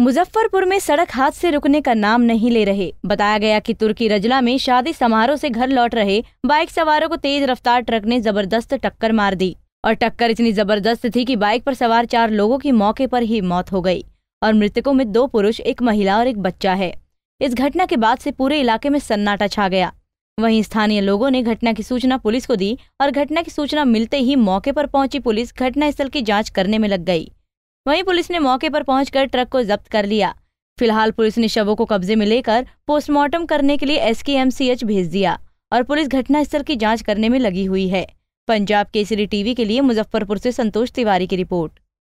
मुजफ्फरपुर में सड़क हादसे रुकने का नाम नहीं ले रहे बताया गया कि तुर्की रजला में शादी समारोह से घर लौट रहे बाइक सवारों को तेज रफ्तार ट्रक ने जबरदस्त टक्कर मार दी और टक्कर इतनी जबरदस्त थी कि बाइक पर सवार चार लोगों की मौके पर ही मौत हो गई और मृतकों में दो पुरुष एक महिला और एक बच्चा है इस घटना के बाद से पूरे इलाके में सन्नाटा छा गया वहीं स्थानीय लोगों ने घटना की सूचना पुलिस को दी और घटना की सूचना मिलते ही मौके पर पहुंची पुलिस घटनास्थल की जांच करने में लग गई वहीं पुलिस ने मौके पर पहुंचकर ट्रक को जब्त कर लिया फिलहाल पुलिस ने शवों को कब्जे में लेकर पोस्टमार्टम करने के लिए एसकेएमसीएच भेज दिया और पुलिस घटनास्थल की जांच करने में लगी हुई है पंजाब केसरी टीवी के लिए मुजफ्फरपुर से संतोष तिवारी की रिपोर्ट